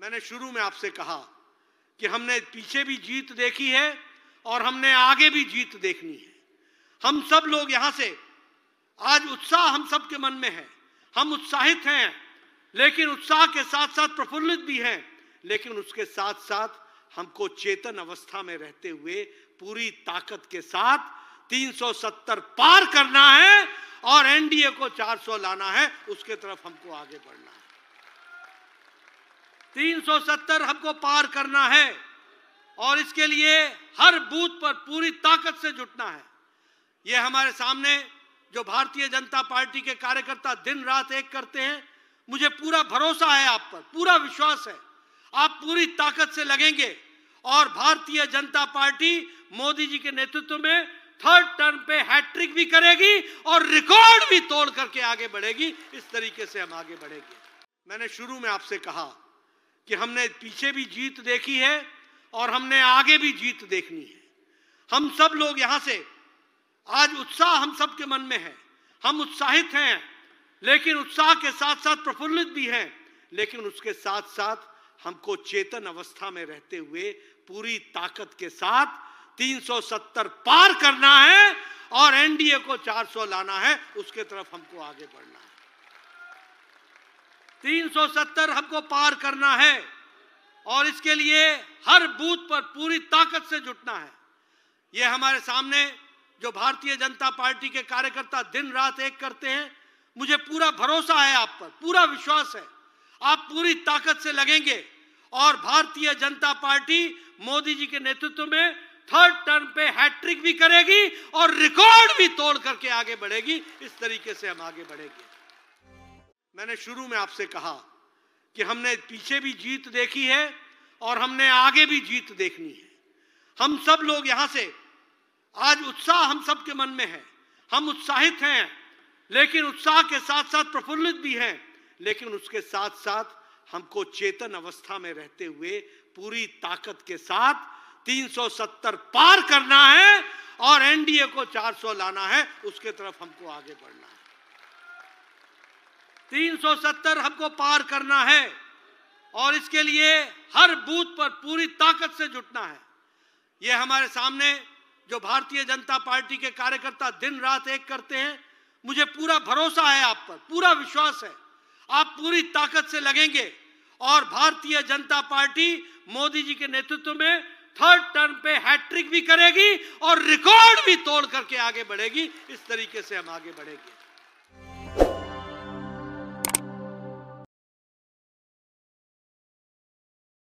मैंने शुरू में आपसे कहा कि हमने पीछे भी जीत देखी है और हमने आगे भी जीत देखनी है हम सब लोग यहाँ से आज उत्साह हम सब के मन में है हम उत्साहित हैं लेकिन उत्साह के साथ साथ प्रफुल्लित भी हैं लेकिन उसके साथ साथ हमको चेतन अवस्था में रहते हुए पूरी ताकत के साथ 370 पार करना है और एनडीए को 400 लाना है उसके तरफ हमको आगे बढ़ना है 370 हमको पार करना है और इसके लिए हर बूथ पर पूरी ताकत से जुटना है ये हमारे सामने जो भारतीय जनता पार्टी के कार्यकर्ता दिन रात एक करते हैं मुझे पूरा भरोसा है आप पर पूरा विश्वास है आप पूरी ताकत से लगेंगे और भारतीय जनता पार्टी मोदी जी के नेतृत्व में थर्ड टर्म पे हैट्रिक भी करेगी और रिकॉर्ड भी तोड़ करके आगे बढ़ेगी इस तरीके से हम आगे बढ़ेंगे मैंने शुरू में आपसे कहा कि हमने पीछे भी जीत देखी है और हमने आगे भी जीत देखनी है हम सब लोग यहाँ से आज उत्साह हम सब के मन में है हम उत्साहित हैं लेकिन उत्साह के साथ साथ प्रफुल्लित भी हैं लेकिन उसके साथ साथ हमको चेतन अवस्था में रहते हुए पूरी ताकत के साथ 370 पार करना है और एनडीए को 400 लाना है उसके तरफ हमको आगे बढ़ना है 370 हमको पार करना है और इसके लिए हर बूथ पर पूरी ताकत से जुटना है ये हमारे सामने जो भारतीय जनता पार्टी के कार्यकर्ता दिन रात एक करते हैं मुझे पूरा भरोसा है आप पर पूरा विश्वास है आप पूरी ताकत से लगेंगे और भारतीय जनता पार्टी मोदी जी के नेतृत्व में थर्ड टर्म पे हैट्रिक भी करेगी और रिकॉर्ड भी तोड़ करके आगे बढ़ेगी इस तरीके से हम आगे बढ़ेंगे मैंने शुरू में आपसे कहा कि हमने पीछे भी जीत देखी है और हमने आगे भी जीत देखनी है हम सब लोग यहाँ से आज उत्साह हम सब के मन में है हम उत्साहित हैं लेकिन उत्साह के साथ साथ प्रफुल्लित भी हैं लेकिन उसके साथ साथ हमको चेतन अवस्था में रहते हुए पूरी ताकत के साथ 370 पार करना है और एनडीए को 400 लाना है उसके तरफ हमको आगे बढ़ना है 370 हमको पार करना है और इसके लिए हर बूथ पर पूरी ताकत से जुटना है ये हमारे सामने जो भारतीय जनता पार्टी के कार्यकर्ता दिन रात एक करते हैं मुझे पूरा भरोसा है आप पर पूरा विश्वास है आप पूरी ताकत से लगेंगे और भारतीय जनता पार्टी मोदी जी के नेतृत्व में थर्ड टर्म पे हैट्रिक भी करेगी और रिकॉर्ड भी तोड़ करके आगे बढ़ेगी इस तरीके से हम आगे बढ़ेंगे